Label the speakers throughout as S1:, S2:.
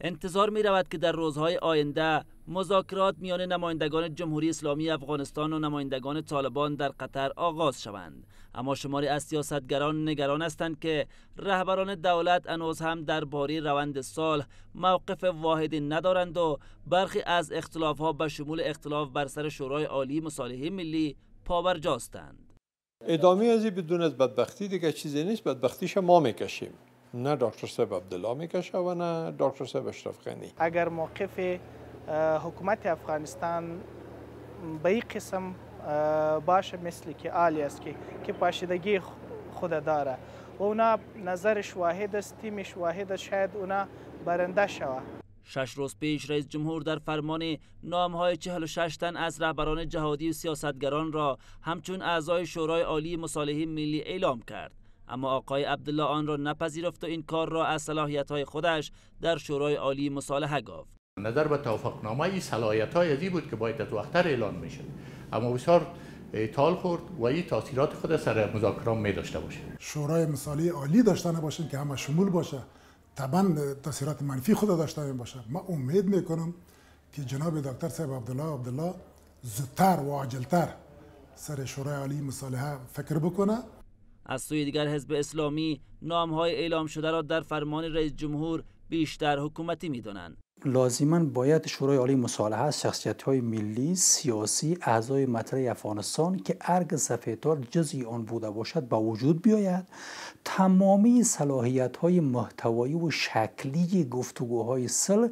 S1: انتظار می رود که در روزهای آینده مذاکرات میان نمایندگان جمهوری اسلامی افغانستان و نمایندگان طالبان در قطر آغاز شوند اما شماری از سیاستگران نگران هستند که رهبران دولت انوز هم باری روند سال موقف واحدی ندارند و برخی از اختلاف ها به شمول اختلاف بر سر شورای عالی مصالحه ملی جاستند.
S2: ادامه از بدون
S3: از بدبختی دیگه چیزی نیست بدبختیش ما میکشیم نه دکتر سب عبدالله میکشه و نه دکتر سب اشرف غنی
S4: اگر موقف حکومت افغانستان به این قسم باشه مثلی که آلی است که که پاشیدگی خود داره و اونا نظرش واحد است تیمش واحد است شاید اونا برنده شوه
S1: شش روز پیش رئیس جمهور در فرمان نامهای 46 تن از رهبران جهادی و سیاستگران را همچون اعضای شورای عالی مصالحه ملی اعلام کرد اما آقای عبدالله آن را نپذیرفت و این کار را از های خودش در شورای عالی مصالحه گفت
S3: نظر به توافقنامه صلاحیت های ازی بود که باید از وقتر اعلان میشد اما بسیار تال خورد و این تاثیرات خود سر مذاکرات می
S2: داشته باشه شورای مثالی عالی داشته نباشه که همه شمول باشه طبعا تاثیرات منفی خود داشته باشه ما امید میکنم که جناب دکتر صاحب عبدالله عبدالله زودتر و عاجلتر سر شورای عالی مصالحه فکر بکنه
S1: از سوی دیگر حزب اسلامی نامهای اعلام شده را در فرمان رئیس جمهور بیشتر حکومتی دانند.
S3: لازما باید شورای عالی مصالحه از شخصیت های ملی سیاسی اعضای مطرح افغانستان که ارگ سفیدار جزی آن بوده باشد به وجود بیاید تمامی صلاحیت های محتوایی و شکلی گفتگوهای سل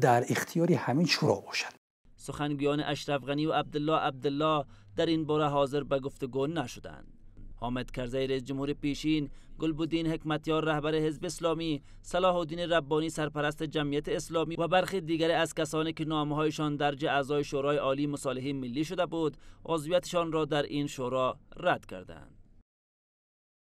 S3: در اختیار همین شورا باشد
S1: سخنگویان اشرف و عبدالله عبدالله در این باره حاضر به گفتگو نشدند حامد کرزی رئیس جمهور پیشین، گلبودین حکمتیار رهبر حزب اسلامی، صلاح الدین ربانی سرپرست جمعیت اسلامی و برخی دیگر از کسانی که نامهایشان درج اعضای شورای عالی مصالحه ملی شده بود، عضویتشان را در این شورا رد کردند.